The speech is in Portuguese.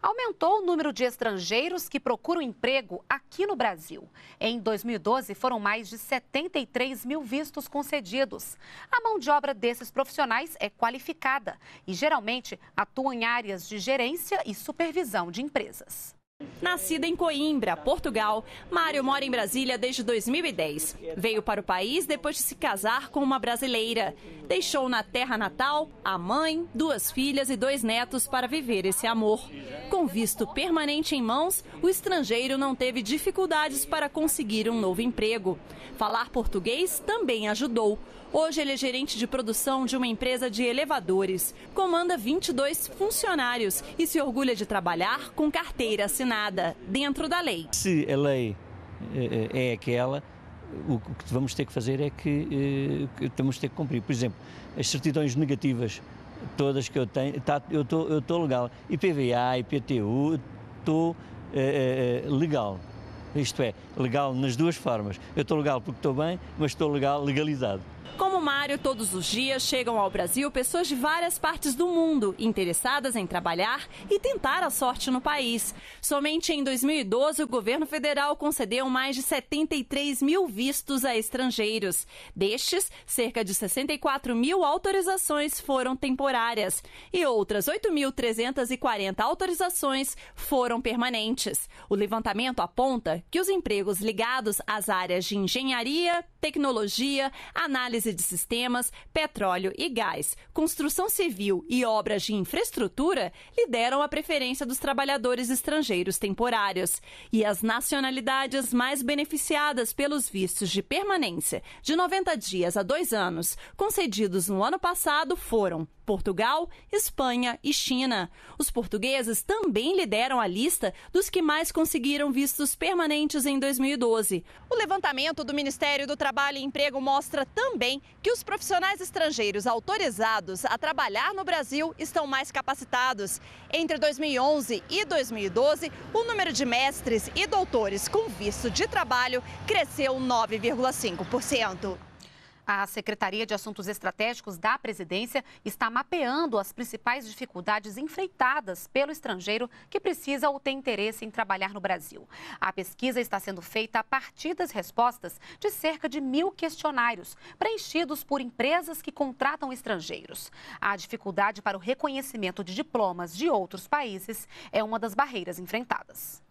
Aumentou o número de estrangeiros que procuram emprego aqui no Brasil. Em 2012, foram mais de 73 mil vistos concedidos. A mão de obra desses profissionais é qualificada e geralmente atuam em áreas de gerência e supervisão de empresas. Nascida em Coimbra, Portugal, Mário mora em Brasília desde 2010. Veio para o país depois de se casar com uma brasileira. Deixou na terra natal a mãe, duas filhas e dois netos para viver esse amor. Com visto permanente em mãos, o estrangeiro não teve dificuldades para conseguir um novo emprego. Falar português também ajudou. Hoje ele é gerente de produção de uma empresa de elevadores. Comanda 22 funcionários e se orgulha de trabalhar com carteira assinada disciplinada dentro da lei. Se a lei eh, eh, é aquela, o que vamos ter que fazer é eh, que temos que ter que cumprir. Por exemplo, as certidões negativas, todas que eu tenho, tá, eu tô, estou legal. IPVA, IPTU, estou é, é, legal. Isto é, legal nas duas formas. Eu estou legal porque estou bem, mas estou legal legalizado. Com Mário. todos os dias chegam ao Brasil pessoas de várias partes do mundo interessadas em trabalhar e tentar a sorte no país. Somente em 2012, o governo federal concedeu mais de 73 mil vistos a estrangeiros. Destes, cerca de 64 mil autorizações foram temporárias e outras 8.340 autorizações foram permanentes. O levantamento aponta que os empregos ligados às áreas de engenharia, tecnologia, análise de sistemas, petróleo e gás, construção civil e obras de infraestrutura lideram a preferência dos trabalhadores estrangeiros temporários. E as nacionalidades mais beneficiadas pelos vistos de permanência de 90 dias a dois anos, concedidos no ano passado, foram Portugal, Espanha e China. Os portugueses também lideram a lista dos que mais conseguiram vistos permanentes em 2012. O levantamento do Ministério do Trabalho e Emprego mostra também que os profissionais estrangeiros autorizados a trabalhar no Brasil estão mais capacitados. Entre 2011 e 2012, o número de mestres e doutores com visto de trabalho cresceu 9,5%. A Secretaria de Assuntos Estratégicos da Presidência está mapeando as principais dificuldades enfrentadas pelo estrangeiro que precisa ou tem interesse em trabalhar no Brasil. A pesquisa está sendo feita a partir das respostas de cerca de mil questionários preenchidos por empresas que contratam estrangeiros. A dificuldade para o reconhecimento de diplomas de outros países é uma das barreiras enfrentadas.